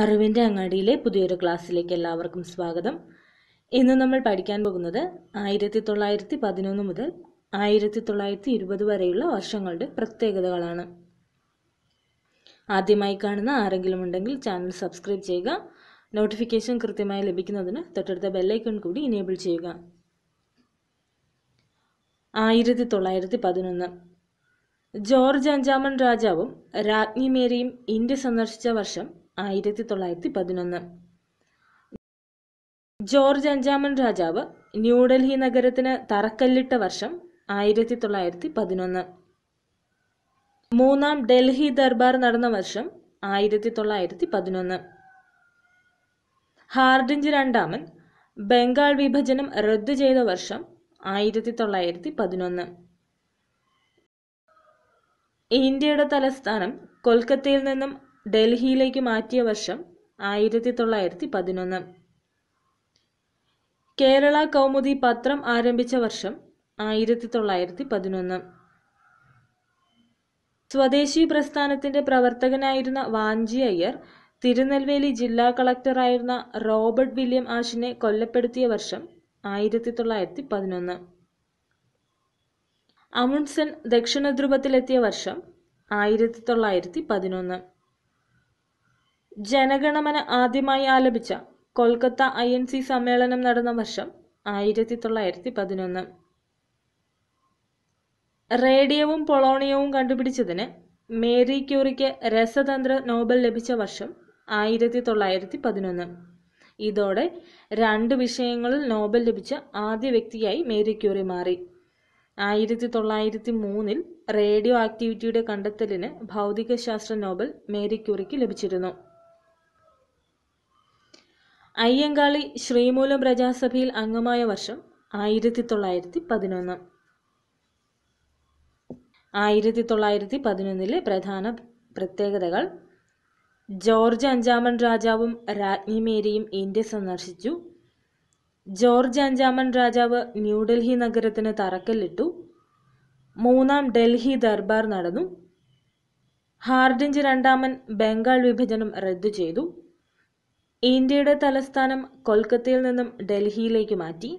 അറിവിൻ്റെ അങ്ങാടിയിലെ പുതിയൊരു ക്ലാസ്സിലേക്ക് എല്ലാവർക്കും സ്വാഗതം ഇന്ന് നമ്മൾ പഠിക്കാൻ പോകുന്നത് ആയിരത്തി തൊള്ളായിരത്തി പതിനൊന്ന് മുതൽ ആയിരത്തി തൊള്ളായിരത്തി ഇരുപത് വരെയുള്ള വർഷങ്ങളുടെ പ്രത്യേകതകളാണ് ആദ്യമായി കാണുന്ന ആരെങ്കിലും ഉണ്ടെങ്കിൽ ചാനൽ സബ്സ്ക്രൈബ് ചെയ്യുക നോട്ടിഫിക്കേഷൻ കൃത്യമായി ലഭിക്കുന്നതിന് തൊട്ടടുത്ത ബെല്ലൈക്കൺ കൂടി ഇനേബിൾ ചെയ്യുക ആയിരത്തി തൊള്ളായിരത്തി പതിനൊന്ന് ജോർജ് അഞ്ചാമൻ രാജാവും രാജ്ഞി മേരിയും ഇന്ത്യ സന്ദർശിച്ച വർഷം ആയിരത്തി തൊള്ളായിരത്തി പതിനൊന്ന് ജോർജ് അഞ്ചാമൻ രാജാവ് ന്യൂഡൽഹി നഗരത്തിന് തറക്കല്ലിട്ട വർഷം ആയിരത്തി തൊള്ളായിരത്തി പതിനൊന്ന് മൂന്നാം ഡൽഹി ദർബാർ നടന്ന വർഷം ആയിരത്തി തൊള്ളായിരത്തി പതിനൊന്ന് ഹാർഡിഞ്ച് രണ്ടാമൻ ബംഗാൾ വിഭജനം റദ്ദു ചെയ്ത വർഷം ആയിരത്തി തൊള്ളായിരത്തി പതിനൊന്ന് ഇന്ത്യയുടെ തലസ്ഥാനം കൊൽക്കത്തയിൽ നിന്നും ഡൽഹിയിലേക്ക് മാറ്റിയ വർഷം ആയിരത്തി തൊള്ളായിരത്തി പതിനൊന്ന് കേരള കൗമുദി പത്രം ആരംഭിച്ച വർഷം ആയിരത്തി തൊള്ളായിരത്തി പതിനൊന്ന് സ്വദേശി പ്രസ്ഥാനത്തിന്റെ പ്രവർത്തകനായിരുന്ന വാഞ്ചി അയ്യർ തിരുനെൽവേലി ജില്ലാ കളക്ടറായിരുന്ന റോബർട്ട് വില്യം ആഷിനെ കൊല്ലപ്പെടുത്തിയ വർഷം ആയിരത്തി തൊള്ളായിരത്തി പതിനൊന്ന് അമുൺസൻ ദക്ഷിണ ധ്രുവത്തിലെത്തിയ വർഷം ആയിരത്തി തൊള്ളായിരത്തി പതിനൊന്ന് ജനഗണമന ആദ്യമായി ആലപിച്ച കൊൽക്കത്ത ഐ എൻ സി സമ്മേളനം നടന്ന വർഷം ആയിരത്തി തൊള്ളായിരത്തി പതിനൊന്ന് റേഡിയവും പൊളോണിയവും കണ്ടുപിടിച്ചതിന് മേരി ക്യൂറിക്ക് രസതന്ത്ര നോബൽ ലഭിച്ച വർഷം ആയിരത്തി തൊള്ളായിരത്തി പതിനൊന്ന് ഇതോടെ രണ്ട് വിഷയങ്ങളിൽ നോബൽ ലഭിച്ച ആദ്യ വ്യക്തിയായി മേരി ക്യൂറി മാറി ആയിരത്തി തൊള്ളായിരത്തി മൂന്നിൽ റേഡിയോ ആക്ടിവിറ്റിയുടെ കണ്ടെത്തലിന് ഭൗതികശാസ്ത്ര നോബൽ മേരി ക്യൂറിക്ക് ലഭിച്ചിരുന്നു അയ്യങ്കാളി ശ്രീമൂലം പ്രജാസഭയിൽ അംഗമായ വർഷം ആയിരത്തി തൊള്ളായിരത്തി പതിനൊന്ന് ആയിരത്തി തൊള്ളായിരത്തി പതിനൊന്നിലെ പ്രധാന പ്രത്യേകതകൾ ജോർജ് അഞ്ചാമൻ രാജാവും രാജ്ഞി മേരിയും ഇന്ത്യ സന്ദർശിച്ചു ജോർജ് അഞ്ചാമൻ രാജാവ് ന്യൂഡൽഹി നഗരത്തിന് തറക്കല്ലിട്ടു മൂന്നാം ഡൽഹി ദർബാർ നടന്നു ഹാർഡിഞ്ച് രണ്ടാമൻ ബംഗാൾ വിഭജനം റദ്ദു ചെയ്തു ഇന്ത്യയുടെ തലസ്ഥാനം കൊൽക്കത്തയിൽ നിന്നും ഡൽഹിയിലേക്ക് മാറ്റി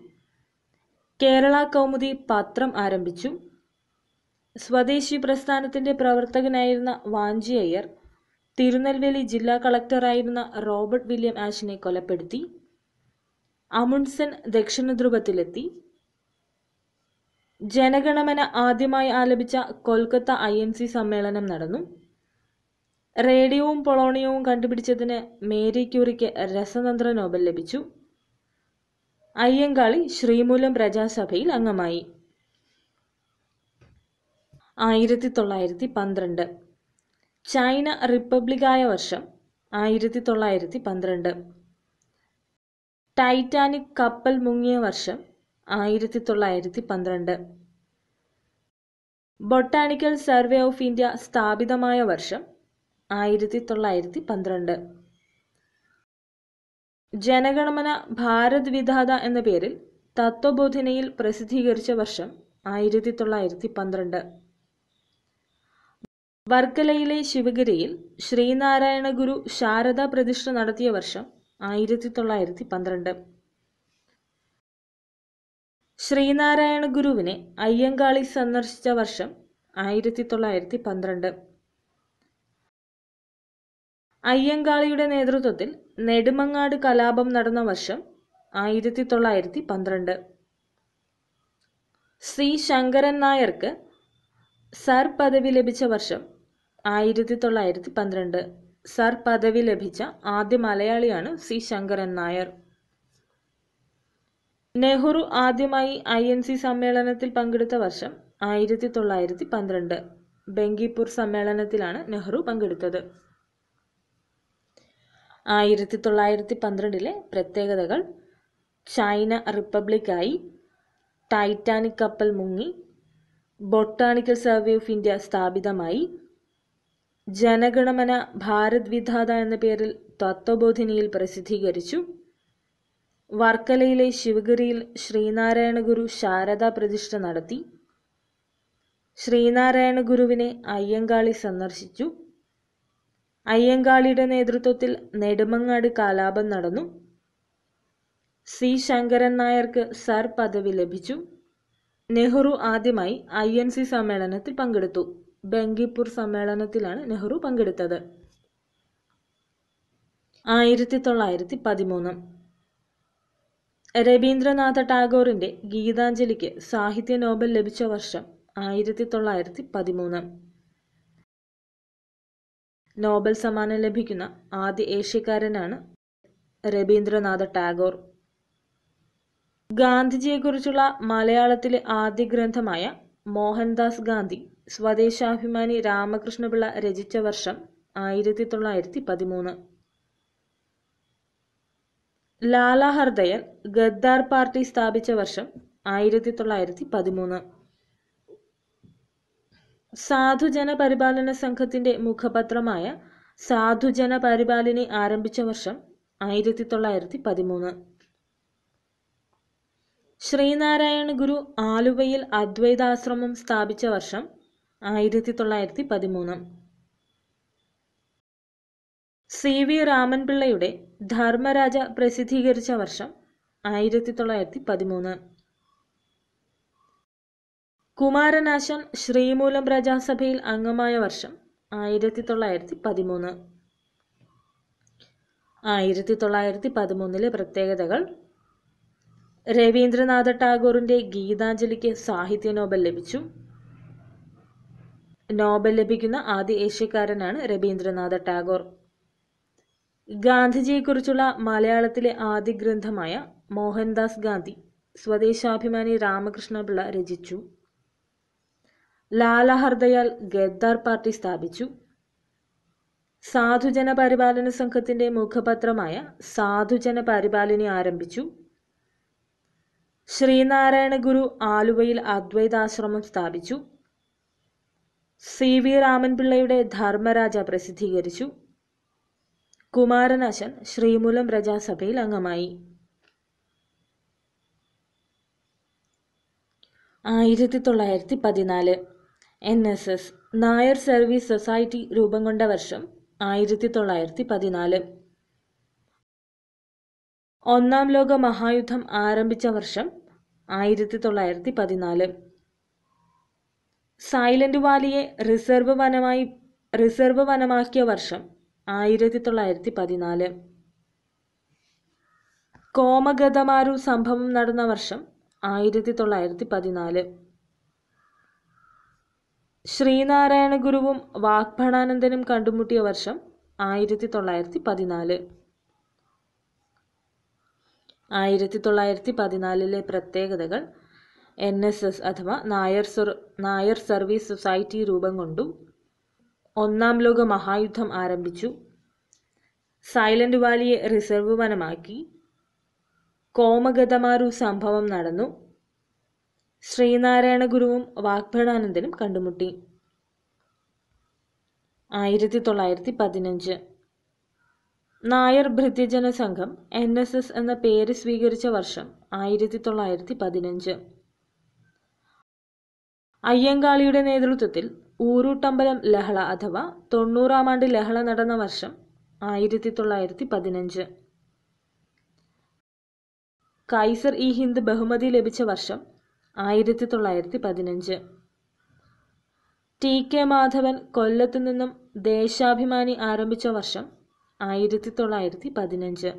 കേരള കൗമുദി പത്രം ആരംഭിച്ചു സ്വദേശി പ്രസ്ഥാനത്തിന്റെ പ്രവർത്തകനായിരുന്ന വാഞ്ചി അയ്യർ തിരുനെൽവേലി ജില്ലാ കളക്ടറായിരുന്ന റോബർട്ട് വില്യം ആഷിനെ കൊലപ്പെടുത്തി അമുൺസൻ ദക്ഷിണ ധ്രുവത്തിലെത്തി ജനഗണമന ആദ്യമായി ആലപിച്ച കൊൽക്കത്ത ഐ സമ്മേളനം നടന്നു റേഡിയോവും പൊളോണിയവും കണ്ടുപിടിച്ചതിന് മേരി ക്യൂറിക്ക് രസതന്ത്ര നോബൽ ലഭിച്ചു അയ്യങ്കാളി ശ്രീമൂലം പ്രജാസഭയിൽ അംഗമായി ആയിരത്തി തൊള്ളായിരത്തി പന്ത്രണ്ട് ചൈന റിപ്പബ്ലിക്കായ വർഷം ആയിരത്തി തൊള്ളായിരത്തി പന്ത്രണ്ട് ടൈറ്റാനിക് കപ്പൽ മുങ്ങിയ വർഷം ആയിരത്തി തൊള്ളായിരത്തി പന്ത്രണ്ട് ബൊട്ടാണിക്കൽ സർവേ ഓഫ് ഇന്ത്യ സ്ഥാപിതമായ വർഷം ആയിരത്തി തൊള്ളായിരത്തി പന്ത്രണ്ട് ജനഗണമന ഭാരത് വിധാത എന്ന പേരിൽ തത്വബോധനയിൽ പ്രസിദ്ധീകരിച്ച വർഷം ആയിരത്തി തൊള്ളായിരത്തി പന്ത്രണ്ട് വർക്കലയിലെ ശിവഗിരിയിൽ ശ്രീനാരായണ ഗുരു ശാരദാ പ്രതിഷ്ഠ നടത്തിയ വർഷം ആയിരത്തി തൊള്ളായിരത്തി പന്ത്രണ്ട് ശ്രീനാരായണ ഗുരുവിനെ അയ്യങ്കാളി സന്ദർശിച്ച വർഷം ആയിരത്തി തൊള്ളായിരത്തി പന്ത്രണ്ട് അയ്യങ്കാളിയുടെ നേതൃത്വത്തിൽ നെടുമങ്ങാട് കലാപം നടന്ന വർഷം ആയിരത്തി തൊള്ളായിരത്തി പന്ത്രണ്ട് സി ശങ്കരൻ നായർക്ക് സർ പദവി ലഭിച്ച വർഷം ആയിരത്തി തൊള്ളായിരത്തി പന്ത്രണ്ട് സർ പദവി ലഭിച്ച ആദ്യ മലയാളിയാണ് സി ശങ്കരൻ നായർ നെഹ്റു ആദ്യമായി ഐ എൻ സി സമ്മേളനത്തിൽ പങ്കെടുത്ത വർഷം ആയിരത്തി തൊള്ളായിരത്തി പന്ത്രണ്ട് ബംഗിപ്പൂർ സമ്മേളനത്തിലാണ് നെഹ്റു പങ്കെടുത്തത് ആയിരത്തി തൊള്ളായിരത്തി പന്ത്രണ്ടിലെ പ്രത്യേകതകൾ ചൈന റിപ്പബ്ലിക്കായി ടൈറ്റാനിക് കപ്പൽ മുങ്ങി ബൊട്ടാണിക്കൽ സർവേ ഓഫ് ഇന്ത്യ സ്ഥാപിതമായി ജനഗണമന ഭാരത് വിധാത എന്ന പേരിൽ തത്വബോധിനിയിൽ പ്രസിദ്ധീകരിച്ചു വർക്കലയിലെ ശിവഗിരിയിൽ ശ്രീനാരായണ ഗുരു ശാരദാ പ്രതിഷ്ഠ നടത്തി ശ്രീനാരായണ ഗുരുവിനെ അയ്യങ്കാളി സന്ദർശിച്ചു അയ്യങ്കാളിയുടെ നേതൃത്വത്തിൽ നെടുമങ്ങാട് കാലാപം നടന്നു സി ശങ്കരൻ നായർക്ക് സർ പദവി ലഭിച്ചു നെഹ്റു ആദ്യമായി ഐ എൻ സി സമ്മേളനത്തിൽ പങ്കെടുത്തു ബംഗിപ്പൂർ സമ്മേളനത്തിലാണ് നെഹ്റു പങ്കെടുത്തത് ആയിരത്തി തൊള്ളായിരത്തി പതിമൂന്ന് രവീന്ദ്രനാഥ ടാഗോറിന്റെ ഗീതാഞ്ജലിക്ക് സാഹിത്യ നോബൽ ലഭിച്ച വർഷം ആയിരത്തി തൊള്ളായിരത്തി പതിമൂന്ന് നോബൽ സമ്മാനം ലഭിക്കുന്ന ആദ്യ ഏഷ്യക്കാരനാണ് രവീന്ദ്രനാഥ ടാഗോർ ഗാന്ധിജിയെക്കുറിച്ചുള്ള മലയാളത്തിലെ ആദ്യ ഗ്രന്ഥമായ മോഹൻദാസ് ഗാന്ധി സ്വദേശാഭിമാനി രാമകൃഷ്ണപിള്ള രചിച്ച വർഷം ആയിരത്തി തൊള്ളായിരത്തി പതിമൂന്ന് ലാല ഹർദയൻ ഗദ്ദാർ പാർട്ടി സ്ഥാപിച്ച വർഷം ആയിരത്തി തൊള്ളായിരത്തി പതിമൂന്ന് സാധുജന പരിപാലന സംഘത്തിന്റെ മുഖപത്രമായ സാധുജന പരിപാലിനി ആരംഭിച്ച വർഷം ആയിരത്തി തൊള്ളായിരത്തി പതിമൂന്ന് ശ്രീനാരായണ ഗുരു ആലുവയിൽ അദ്വൈതാശ്രമം സ്ഥാപിച്ച വർഷം ആയിരത്തി തൊള്ളായിരത്തി പതിമൂന്ന് സി വി രാമൻപിള്ളയുടെ ധർമ്മരാജ പ്രസിദ്ധീകരിച്ച വർഷം ആയിരത്തി തൊള്ളായിരത്തി പതിമൂന്ന് കുമാരനാശൻ ശ്രീമൂലം പ്രജാസഭയിൽ അംഗമായ വർഷം ആയിരത്തി തൊള്ളായിരത്തി പതിമൂന്ന് ആയിരത്തി തൊള്ളായിരത്തി പതിമൂന്നിലെ പ്രത്യേകതകൾ രവീന്ദ്രനാഥ ടാഗോറിന്റെ ഗീതാഞ്ജലിക്ക് സാഹിത്യ നോബൽ ലഭിച്ചു നോബൽ ലഭിക്കുന്ന ആദ്യ ഏഷ്യക്കാരനാണ് രവീന്ദ്രനാഥ ടാഗോർ ഗാന്ധിജിയെക്കുറിച്ചുള്ള മലയാളത്തിലെ ആദ്യ ഗ്രന്ഥമായ മോഹൻദാസ് ഗാന്ധി സ്വദേശാഭിമാനി രാമകൃഷ്ണപിള്ള രചിച്ചു ലാലഹർദയാൽ ഗദ്ദാർ പാർട്ടി സ്ഥാപിച്ചു സാധുജന പരിപാലന സംഘത്തിന്റെ മുഖപത്രമായ സാധുജന പരിപാലിനി ആരംഭിച്ചു ശ്രീനാരായണ ഗുരു ആലുവയിൽ അദ്വൈതാശ്രമം സ്ഥാപിച്ചു സി വി രാമൻപിള്ളയുടെ ധർമ്മരാജ പ്രസിദ്ധീകരിച്ചു കുമാരനാശൻ ശ്രീമൂലം പ്രജാസഭയിൽ അംഗമായി ആയിരത്തി തൊള്ളായിരത്തി പതിനാല് N S S Nair service society രൂപം കൊണ്ട വർഷം ആയിരത്തി തൊള്ളായിരത്തി പതിനാല് ഒന്നാം ലോക മഹായുദ്ധം ആരംഭിച്ച വർഷം ആയിരത്തി തൊള്ളായിരത്തി പതിനാല് സൈലന്റ് വാലിയെ റിസർവ് വനമായി റിസർവ് വനമാക്കിയ വർഷം ആയിരത്തി തൊള്ളായിരത്തി പതിനാല് കോമഗതമാരു സംഭവം നടന്ന വർഷം ആയിരത്തി തൊള്ളായിരത്തി പതിനാല് ശ്രീനാരായണ ഗുരുവും വാഗ്ഭടാനന്ദനും കണ്ടുമുട്ടിയ വർഷം ആയിരത്തി തൊള്ളായിരത്തി പതിനാല് ആയിരത്തി തൊള്ളായിരത്തി പതിനാലിലെ പ്രത്യേകതകൾ എൻ എസ് എസ് അഥവാ നായർ നായർ സർവീസ് സൊസൈറ്റി രൂപം കൊണ്ടു ഒന്നാം ലോക മഹായുദ്ധം ആരംഭിച്ചു സൈലന്റ് വാലിയെ റിസർവ് വനമാക്കി കോമഗതമാരു സംഭവം നടന്നു ശ്രീനാരായണ ഗുരുവും വാഗ്ഭടാനന്ദനും കണ്ടുമുട്ടി ആയിരത്തി തൊള്ളായിരത്തി പതിനഞ്ച് നായർ ഭൃത്യജന സംഘം എൻ എസ് എസ് എന്ന പേര് സ്വീകരിച്ച വർഷം ആയിരത്തി തൊള്ളായിരത്തി പതിനഞ്ച് അയ്യങ്കാളിയുടെ നേതൃത്വത്തിൽ ഊരൂട്ടമ്പലം ലഹള അഥവാ തൊണ്ണൂറാം ആണ്ട് ലഹള നടന്ന വർഷം ആയിരത്തി തൊള്ളായിരത്തി പതിനഞ്ച് കൈസർ ഇ ഹിന്ദ് ബഹുമതി ലഭിച്ച വർഷം ആയിരത്തി തൊള്ളായിരത്തി പതിനഞ്ച് ടി കെ മാധവൻ കൊല്ലത്തു നിന്നും ദേശാഭിമാനി ആരംഭിച്ച വർഷം ആയിരത്തി തൊള്ളായിരത്തി പതിനഞ്ച്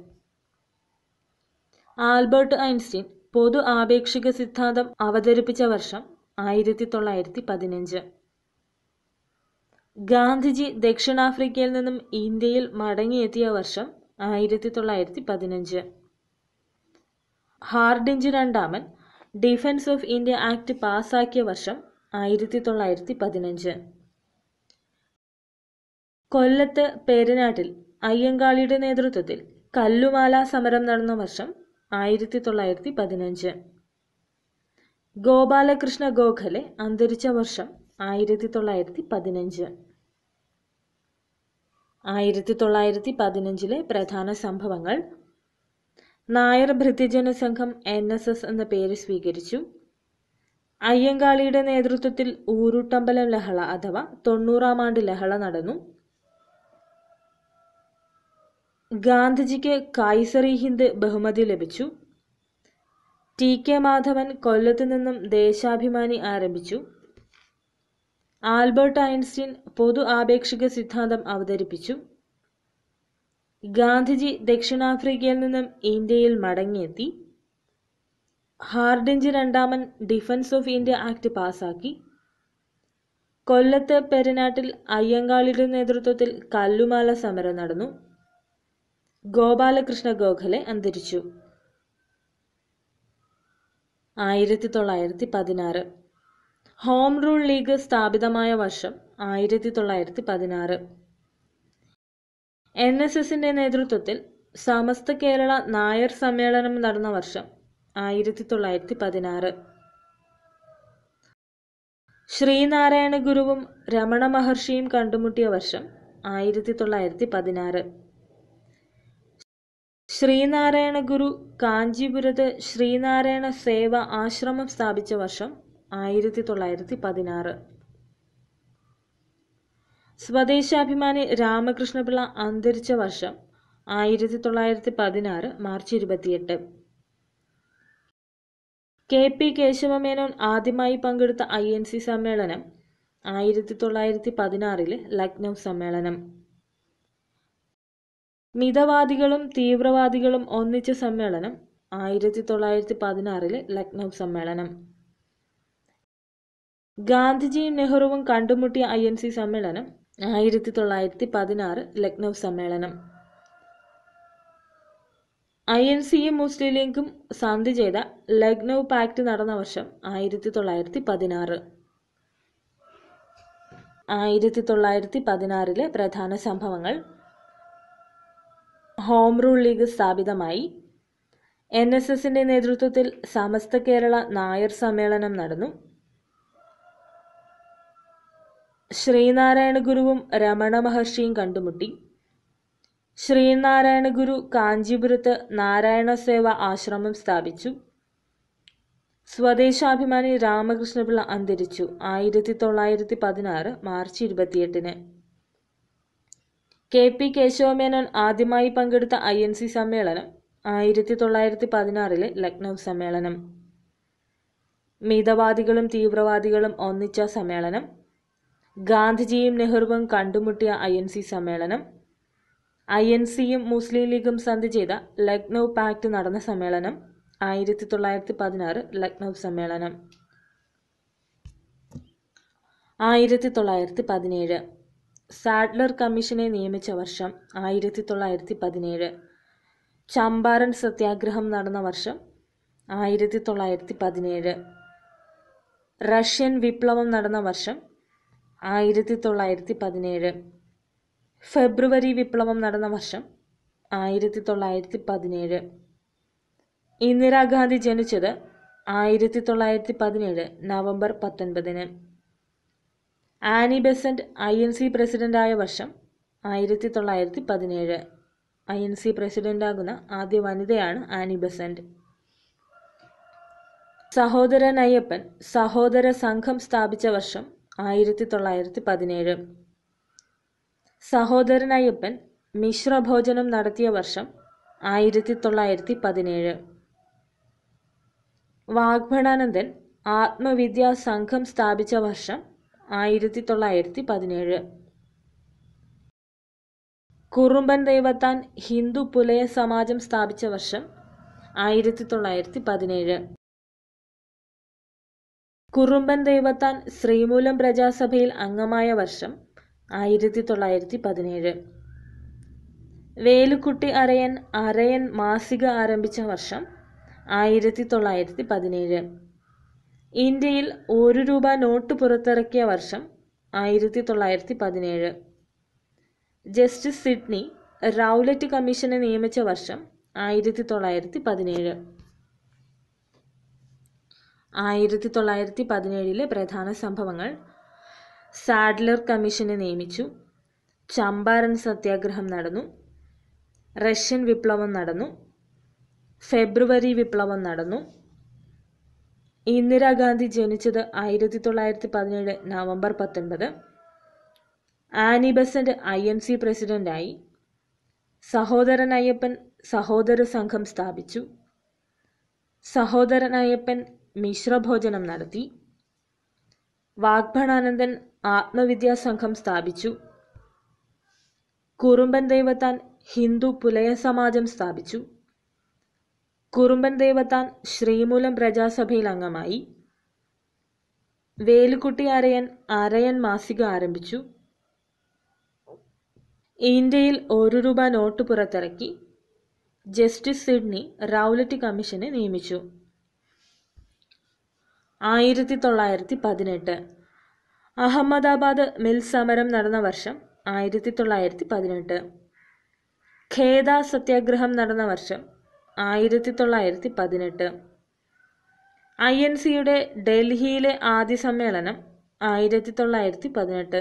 ആൽബർട്ട് ഐൻസ്റ്റീൻ പൊതു ആപേക്ഷിക സിദ്ധാന്തം അവതരിപ്പിച്ച വർഷം ആയിരത്തി തൊള്ളായിരത്തി പതിനഞ്ച് ഗാന്ധിജി ദക്ഷിണാഫ്രിക്കയിൽ നിന്നും ഇന്ത്യയിൽ മടങ്ങിയെത്തിയ വർഷം ആയിരത്തി തൊള്ളായിരത്തി പതിനഞ്ച് ഹാർഡിഞ്ച് രണ്ടാമൻ ഡിഫൻസ് ഓഫ് ഇന്ത്യ ആക്ട് പാസാക്കിയ വർഷം ആയിരത്തി തൊള്ളായിരത്തി പതിനഞ്ച് കൊല്ലത്ത് പേരനാട്ടിൽ അയ്യങ്കാളിയുടെ നേതൃത്വത്തിൽ കല്ലുമാല സമരം നടന്ന വർഷം ആയിരത്തി തൊള്ളായിരത്തി പതിനഞ്ച് ഗോപാലകൃഷ്ണ ഗോഖലെ അന്തരിച്ച വർഷം ആയിരത്തി തൊള്ളായിരത്തി പതിനഞ്ച് ആയിരത്തി തൊള്ളായിരത്തി പതിനഞ്ചിലെ പ്രധാന സംഭവങ്ങൾ നായർ ഭൃത്യജന സംഘം എൻ എസ് എസ് എന്ന പേര് സ്വീകരിച്ചു അയ്യങ്കാളിയുടെ നേതൃത്വത്തിൽ ഊരുട്ടമ്പലം ലഹള അഥവാ തൊണ്ണൂറാം ആണ്ട് ലഹള നടന്നു ഗാന്ധിജിക്ക് കായ്സറി ഹിന്ദ് ബഹുമതി ലഭിച്ചു ടി കെ മാധവൻ കൊല്ലത്തു നിന്നും ദേശാഭിമാനി ആരംഭിച്ചു ആൽബർട്ട് ഐൻസ്റ്റീൻ പൊതു ആപേക്ഷിക സിദ്ധാന്തം അവതരിപ്പിച്ചു ഗാന്ധിജി ദക്ഷിണാഫ്രിക്കയിൽ നിന്നും ഇന്ത്യയിൽ മടങ്ങിയെത്തി ഹാർഡിഞ്ച് രണ്ടാമൻ ഡിഫൻസ് ഓഫ് ഇന്ത്യ ആക്ട് പാസാക്കി കൊല്ലത്ത് പെരുനാട്ടിൽ അയ്യങ്കാളിയുടെ നേതൃത്വത്തിൽ കല്ലുമാല സമരം നടന്നു ഗോപാലകൃഷ്ണ ഗോഖലെ അന്തരിച്ചു ആയിരത്തി തൊള്ളായിരത്തി പതിനാറ് ഹോം റൂൾ ലീഗ് സ്ഥാപിതമായ വർഷം ആയിരത്തി തൊള്ളായിരത്തി പതിനാറ് എൻ എസ് എസിൻ്റെ നേതൃത്വത്തിൽ സമസ്ത കേരള നായർ സമ്മേളനം നടന്ന വർഷം ആയിരത്തി തൊള്ളായിരത്തി പതിനാറ് ശ്രീനാരായണ ഗുരുവും രമണ മഹർഷിയും കണ്ടുമുട്ടിയ വർഷം ആയിരത്തി തൊള്ളായിരത്തി പതിനാറ് ശ്രീനാരായണ ഗുരു കാഞ്ചീപുരത്ത് ശ്രീനാരായണ സേവ ആശ്രമം സ്ഥാപിച്ച വർഷം ആയിരത്തി തൊള്ളായിരത്തി പതിനാറ് സ്വദേശാഭിമാനി രാമകൃഷ്ണപിള്ള അന്തരിച്ച വർഷം ആയിരത്തി തൊള്ളായിരത്തി പതിനാറ് മാർച്ച് ഇരുപത്തിയെട്ട് കെ പി കേശവമേനോൻ ആദ്യമായി പങ്കെടുത്ത ഐ എൻ സി സമ്മേളനം ആയിരത്തി തൊള്ളായിരത്തി പതിനാറിലെ ലക്നൗ സമ്മേളനം മിതവാദികളും തീവ്രവാദികളും ഒന്നിച്ച സമ്മേളനം ആയിരത്തി തൊള്ളായിരത്തി പതിനാറിലെ ലക്നൗ സമ്മേളനം ഗാന്ധിജിയും നെഹ്റുവും കണ്ടുമുട്ടിയ ഐ എൻ സി സമ്മേളനം ആയിരത്തി തൊള്ളായിരത്തി പതിനാറ് ലക്നൗ സമ്മേളനം ഐ എൻ സിയും മുസ്ലിം ലീഗും സന്ധി ചെയ്ത ലക്നൗ പാക്ട് നടന്ന വർഷം ആയിരത്തി തൊള്ളായിരത്തി പതിനാറ് ആയിരത്തി തൊള്ളായിരത്തി പതിനാറിലെ പ്രധാന സംഭവങ്ങൾ ഹോം റൂൾ ലീഗ് സ്ഥാപിതമായി എൻ എസ് എസിന്റെ നേതൃത്വത്തിൽ സമസ്ത കേരള നായർ സമ്മേളനം നടന്നു ശ്രീനാരായണ ഗുരുവും രമണ മഹർഷിയും കണ്ടുമുട്ടി ശ്രീനാരായണ ഗുരു കാഞ്ചീപുരത്ത് നാരായണ സേവ ആശ്രമം സ്ഥാപിച്ചു സ്വദേശാഭിമാനി രാമകൃഷ്ണപിള്ള അന്തരിച്ചു ആയിരത്തി തൊള്ളായിരത്തി പതിനാറ് മാർച്ച് ഇരുപത്തിയെട്ടിന് കെ പി കേശവമേനോൻ ആദ്യമായി പങ്കെടുത്ത ഐ എൻ സി സമ്മേളനം ആയിരത്തി തൊള്ളായിരത്തി പതിനാറിലെ ലക്നൗ സമ്മേളനം മിതവാദികളും തീവ്രവാദികളും ഒന്നിച്ച സമ്മേളനം ഗാന്ധിജിയും നെഹ്റുവും കണ്ടുമുട്ടിയ ഐ എൻ സി സമ്മേളനം ഐ എൻ സിയും മുസ്ലിം ലീഗും സന്ധി ചെയ്ത ലക്നൗ പാക്ട് നടന്ന സമ്മേളനം ആയിരത്തി തൊള്ളായിരത്തി പതിനാറ് ലക്നൗ സമ്മേളനം ആയിരത്തി തൊള്ളായിരത്തി പതിനേഴ് സാഡ്ലർ കമ്മീഷനെ നിയമിച്ച വർഷം ആയിരത്തി തൊള്ളായിരത്തി പതിനേഴ് ചമ്പാരൻ സത്യാഗ്രഹം നടന്ന വർഷം ആയിരത്തി തൊള്ളായിരത്തി പതിനേഴ് റഷ്യൻ വിപ്ലവം നടന്ന വർഷം ആയിരത്തി തൊള്ളായിരത്തി പതിനേഴ് ഫെബ്രുവരി വിപ്ലവം നടന്ന വർഷം ആയിരത്തി തൊള്ളായിരത്തി പതിനേഴ് ഇന്ദിരാഗാന്ധി ജനിച്ചത് ആയിരത്തി തൊള്ളായിരത്തി പതിനേഴ് നവംബർ പത്തൊൻപതിന് Annie Besant I N C പ്രസിഡൻ്റായ വർഷം ആയിരത്തി തൊള്ളായിരത്തി പതിനേഴ് ഐ എൻ സി പ്രസിഡൻ്റാകുന്ന ആദ്യ വനിതയാണ് ആനി ബെസൻറ്റ് സഹോദരൻ അയ്യപ്പൻ സഹോദര സംഘം സ്ഥാപിച്ച വർഷം ആയിരത്തി തൊള്ളായിരത്തി പതിനേഴ് സഹോദരനയ്യപ്പൻ മിശ്രഭോജനം നടത്തിയ വർഷം ആയിരത്തി തൊള്ളായിരത്തി പതിനേഴ് വാഗ്ഭടാനന്ദൻ ആത്മവിദ്യാ സംഘം സ്ഥാപിച്ച വർഷം ആയിരത്തി തൊള്ളായിരത്തി പതിനേഴ് കുറുമ്പൻ ദൈവത്താൻ ഹിന്ദു പുലയ സമാജം സ്ഥാപിച്ച വർഷം ആയിരത്തി തൊള്ളായിരത്തി പതിനേഴ് കുറുമ്പൻ ദേവത്താൻ ശ്രീമൂലം പ്രജാസഭയിൽ അംഗമായ വർഷം ആയിരത്തി തൊള്ളായിരത്തി പതിനേഴ് വേലുക്കുട്ടി അരയൻ അരയൻ മാസിക ആരംഭിച്ച വർഷം ആയിരത്തി തൊള്ളായിരത്തി പതിനേഴ് ഇന്ത്യയിൽ ഒരു രൂപ നോട്ട് പുറത്തിറക്കിയ വർഷം ആയിരത്തി തൊള്ളായിരത്തി പതിനേഴ് ജസ്റ്റിസ് സിഡ്നി റൗലറ്റ് കമ്മീഷനെ നിയമിച്ച വർഷം ആയിരത്തി തൊള്ളായിരത്തി പതിനേഴ് ആയിരത്തി തൊള്ളായിരത്തി പതിനേഴിലെ പ്രധാന സംഭവങ്ങൾ സാഡ്ലർ കമ്മീഷനെ നിയമിച്ചു ചമ്പാരൻ സത്യാഗ്രഹം നടന്നു റഷ്യൻ വിപ്ലവം നടന്നു ഫെബ്രുവരി വിപ്ലവം നടന്നു ഇന്ദിരാഗാന്ധി ജനിച്ചത് ആയിരത്തി തൊള്ളായിരത്തി പതിനേഴ് നവംബർ പത്തൊൻപത് Annie Besant I M C പ്രസിഡന്റായി സഹോദരൻ അയ്യപ്പൻ സഹോദര സംഘം സ്ഥാപിച്ചു സഹോദരനയ്യപ്പൻ മിശ്രഭോജനം നടത്തി വാഗ്ഭണാനന്ദൻ ആത്മവിദ്യാസംഘം സ്ഥാപിച്ചു കുറുമ്പൻ ദേവത്താൻ ഹിന്ദു പുലയ സമാജം സ്ഥാപിച്ചു കുറുമ്പൻ ദേവത്താൻ ശ്രീമൂലം പ്രജാസഭയിൽ അംഗമായി വേലുക്കുട്ടി അരയൻ അരയൻ മാസിക ആരംഭിച്ചു ഇന്ത്യയിൽ ഒരു രൂപ നോട്ട് പുറത്തിറക്കി ജസ്റ്റിസ് സിഡ്നി റൗലറ്റ് കമ്മീഷനെ നിയമിച്ചു ആയിരത്തി തൊള്ളായിരത്തി പതിനെട്ട് അഹമ്മദാബാദ് മിൽ സമരം നടന്ന വർഷം ആയിരത്തി തൊള്ളായിരത്തി പതിനെട്ട് ഖേദ സത്യാഗ്രഹം നടന്ന വർഷം ആയിരത്തി തൊള്ളായിരത്തി പതിനെട്ട് ഐ എൻ സിയുടെ ഡൽഹിയിലെ ആദ്യ സമ്മേളനം ആയിരത്തി തൊള്ളായിരത്തി പതിനെട്ട്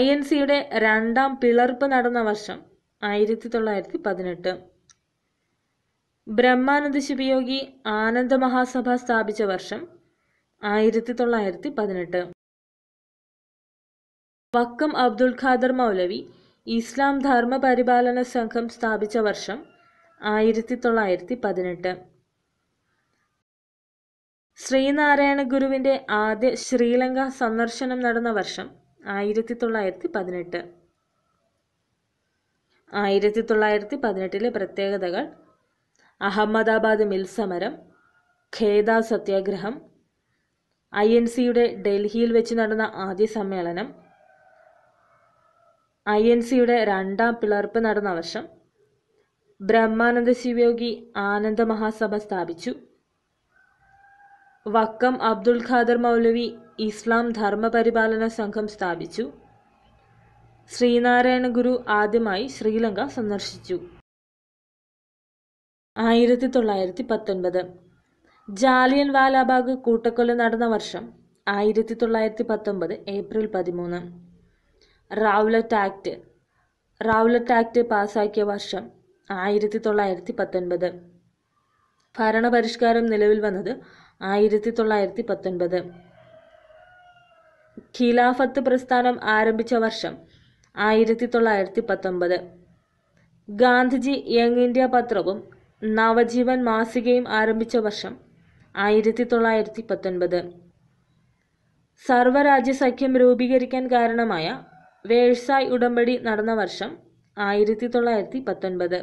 ഐ എൻ സിയുടെ രണ്ടാം പിളർപ്പ് നടന്ന വർഷം ആയിരത്തി തൊള്ളായിരത്തി പതിനെട്ട് ബ്രഹ്മാനന്ദ ശിവയോഗി ആനന്ദ മഹാസഭ സ്ഥാപിച്ച വർഷം ആയിരത്തി തൊള്ളായിരത്തി പതിനെട്ട് വക്കം അബ്ദുൽ ഖാദർ മൗലവി ഇസ്ലാം ധർമ്മ പരിപാലന സംഘം സ്ഥാപിച്ച വർഷം ആയിരത്തി തൊള്ളായിരത്തി പതിനെട്ട് ശ്രീനാരായണ ഗുരുവിൻ്റെ ആദ്യ ശ്രീലങ്ക സന്ദർശനം നടന്ന വർഷം ആയിരത്തി തൊള്ളായിരത്തി പതിനെട്ട് ആയിരത്തി തൊള്ളായിരത്തി പതിനെട്ടിലെ പ്രത്യേകതകൾ അഹമ്മദാബാദ് മിൽ സമരം ഖേദ സത്യാഗ്രഹം ഐ എൻ സിയുടെ ഡൽഹിയിൽ വെച്ച് നടന്ന ആദ്യ സമ്മേളനം ഐ എൻ സിയുടെ രണ്ടാം പിളർപ്പ് നടന്ന വർഷം ബ്രഹ്മാനന്ദ ശിവയോഗി ആനന്ദ മഹാസഭ സ്ഥാപിച്ചു വക്കം അബ്ദുൽ ഖാദർ മൗലവി ഇസ്ലാം ധർമ്മപരിപാലന സംഘം സ്ഥാപിച്ചു ശ്രീനാരായണ ഗുരു ആദ്യമായി ശ്രീലങ്ക സന്ദർശിച്ചു ആയിരത്തി തൊള്ളായിരത്തി പത്തൊൻപത് ജാലിയൻ വാലാബാഗ് കൂട്ടക്കൊല നടന്ന വർഷം ആയിരത്തി തൊള്ളായിരത്തി പത്തൊൻപത് ഏപ്രിൽ പതിമൂന്ന് റൗലറ്റ് ആക്ട് റൗലറ്റ് ആക്ട് പാസാക്കിയ വർഷം ആയിരത്തി തൊള്ളായിരത്തി പത്തൊൻപത് ഭരണപരിഷ്കാരം നിലവിൽ വന്നത് ആയിരത്തി തൊള്ളായിരത്തി പത്തൊൻപത് ഖിലാഫത്ത് പ്രസ്ഥാനം ആരംഭിച്ച വർഷം ആയിരത്തി തൊള്ളായിരത്തി പത്തൊൻപത് ഗാന്ധിജി യങ് ഇന്ത്യ പത്രവും നവജീവൻ മാസികയും ആരംഭിച്ച വർഷം ആയിരത്തി തൊള്ളായിരത്തി പത്തൊൻപത് സർവരാജ്യ സഖ്യം രൂപീകരിക്കാൻ കാരണമായ വേഴ്സായ് ഉടമ്പടി നടന്ന വർഷം ആയിരത്തി തൊള്ളായിരത്തി പത്തൊൻപത്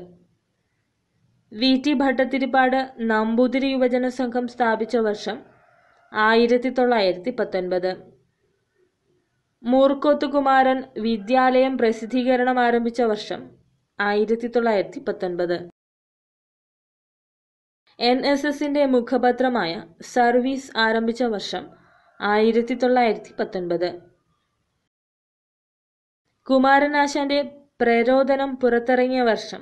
വി ടി ഭട്ടത്തിരിപ്പാട് നമ്പൂതിരി യുവജന സംഘം സ്ഥാപിച്ച വർഷം ആയിരത്തി തൊള്ളായിരത്തി പത്തൊൻപത് മൂർക്കോത്തുകുമാരൻ വിദ്യാലയം പ്രസിദ്ധീകരണം ആരംഭിച്ച വർഷം ആയിരത്തി തൊള്ളായിരത്തി പത്തൊൻപത് എൻ എസ് എസിന്റെ മുഖപത്രമായ സർവീസ് ആരംഭിച്ച വർഷം ആയിരത്തി തൊള്ളായിരത്തി പത്തൊൻപത് കുമാരനാശാന്റെ പ്രരോദനം പുറത്തിറങ്ങിയ വർഷം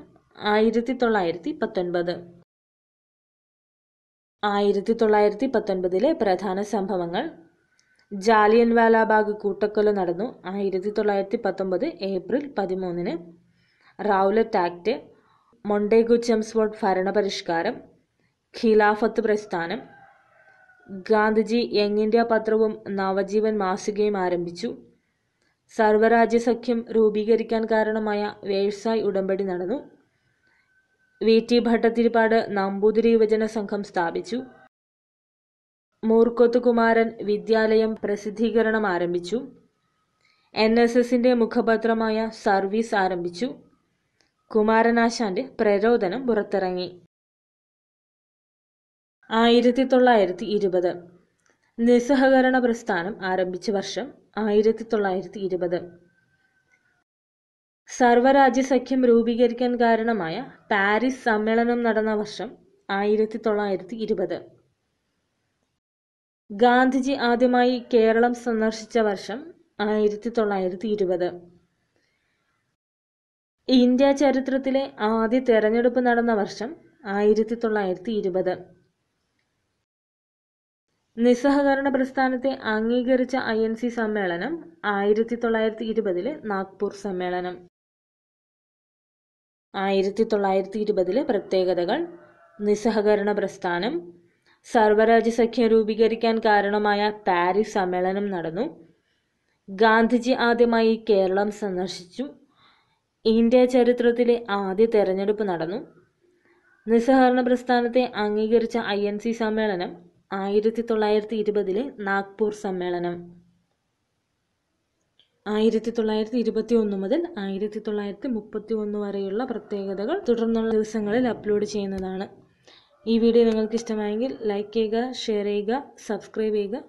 ആയിരത്തി തൊള്ളായിരത്തി പത്തൊൻപത് ആയിരത്തി തൊള്ളായിരത്തി പത്തൊൻപതിലെ പ്രധാന സംഭവങ്ങൾ ജാലിയൻ വാലാബാഗ് കൂട്ടക്കൊല നടന്നു ആയിരത്തി തൊള്ളായിരത്തി പത്തൊമ്പത് ഏപ്രിൽ പതിമൂന്നിന് റൗലറ്റ് ആക്ട് മൊണ്ടേഗു ചെംസ്വോർഡ് ഭരണപരിഷ്കാരം ഖിലാഫത്ത് പ്രസ്ഥാനം ഗാന്ധിജി യങ് ഇന്ത്യ പത്രവും നവജീവൻ മാസികയും ആരംഭിച്ചു സർവരാജ്യ സഖ്യം രൂപീകരിക്കാൻ കാരണമായ വേഴ്സായ് ഉടമ്പടി നടന്നു വി ടി ഭട്ടതിരിപ്പാട് നമ്പൂതിരി യുവജന സംഘം സ്ഥാപിച്ചു മൂർക്കോത്ത് കുമാരൻ വിദ്യാലയം പ്രസിദ്ധീകരണം ആരംഭിച്ചു എൻ എസ് എസിന്റെ മുഖപത്രമായ സർവീസ് ആരംഭിച്ചു കുമാരനാശാന്റെ പ്രരോദനം പുറത്തിറങ്ങി ആയിരത്തി തൊള്ളായിരത്തി ഇരുപത് നിസ്സഹകരണ പ്രസ്ഥാനം ആരംഭിച്ച വർഷം ആയിരത്തി തൊള്ളായിരത്തി ഇരുപത് സർവരാജ്യ സഖ്യം രൂപീകരിക്കാൻ കാരണമായ പാരീസ് സമ്മേളനം നടന്ന വർഷം ആയിരത്തി തൊള്ളായിരത്തി ഇരുപത് ഗാന്ധിജി ആദ്യമായി കേരളം സന്ദർശിച്ച വർഷം ആയിരത്തി തൊള്ളായിരത്തി ഇരുപത് ഇന്ത്യ ചരിത്രത്തിലെ ആദ്യ തെരഞ്ഞെടുപ്പ് നടന്ന വർഷം ആയിരത്തി തൊള്ളായിരത്തി ഇരുപത് നിസ്സഹകരണ പ്രസ്ഥാനത്തെ അംഗീകരിച്ച ഐ എൻ സി സമ്മേളനം ആയിരത്തി തൊള്ളായിരത്തി ഇരുപതിലെ നാഗ്പൂർ സമ്മേളനം ആയിരത്തി തൊള്ളായിരത്തി ഇരുപതിലെ പ്രത്യേകതകൾ നിസ്സഹകരണ പ്രസ്ഥാനം സർവരാജ്യ സഖ്യം രൂപീകരിക്കാൻ കാരണമായ പാരീസ് സമ്മേളനം നടന്നു ഗാന്ധിജി ആദ്യമായി കേരളം സന്ദർശിച്ചു ഇന്ത്യ ചരിത്രത്തിലെ ആദ്യ തെരഞ്ഞെടുപ്പ് നടന്നു നിസ്സഹകരണ പ്രസ്ഥാനത്തെ അംഗീകരിച്ച ഐ സമ്മേളനം ആയിരത്തി തൊള്ളായിരത്തി ഇരുപതിലെ നാഗ്പൂർ സമ്മേളനം ആയിരത്തി തൊള്ളായിരത്തി ഇരുപത്തി ഒന്ന് മുതൽ ആയിരത്തി തൊള്ളായിരത്തി മുപ്പത്തി ഒന്ന് വരെയുള്ള പ്രത്യേകതകൾ തുടർന്നുള്ള ദിവസങ്ങളിൽ അപ്ലോഡ് ചെയ്യുന്നതാണ് ഈ വീഡിയോ നിങ്ങൾക്ക് ഇഷ്ടമായെങ്കിൽ ലൈക്ക് ചെയ്യുക ഷെയർ ചെയ്യുക സബ്സ്ക്രൈബ് ചെയ്യുക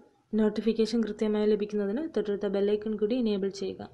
നോട്ടിഫിക്കേഷൻ കൃത്യമായി ലഭിക്കുന്നതിന് തൊട്ടടുത്ത ബെല്ലൈക്കൺ കൂടി എനേബിൾ ചെയ്യുക